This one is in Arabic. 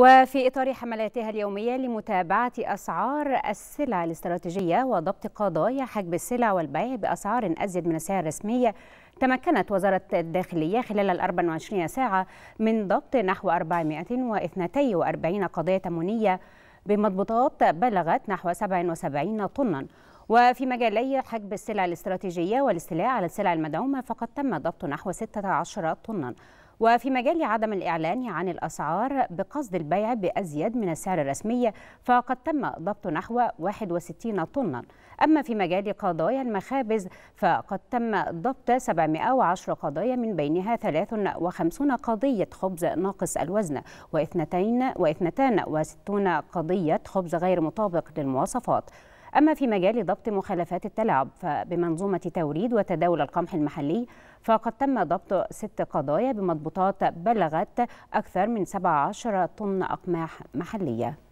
وفي إطار حملاتها اليومية لمتابعة أسعار السلع الاستراتيجية وضبط قضايا حجب السلع والبيع بأسعار أزيد من السعر الرسمية تمكنت وزارة الداخلية خلال ال 24 ساعة من ضبط نحو 442 قضية تمونية بمضبوطات بلغت نحو 77 طناً وفي مجالي حجب السلع الاستراتيجية والاستيلاء على السلع المدعومة فقد تم ضبط نحو 16 طناً وفي مجال عدم الإعلان عن الأسعار بقصد البيع بأزيد من السعر الرسمي فقد تم ضبط نحو 61 طنا أما في مجال قضايا المخابز فقد تم ضبط 710 قضايا من بينها 53 قضية خبز ناقص الوزن و 62 قضية خبز غير مطابق للمواصفات أما في مجال ضبط مخالفات التلاعب فبمنظومة توريد وتداول القمح المحلي فقد تم ضبط ست قضايا بمضبوطات بلغت أكثر من 17 طن أقماح محلية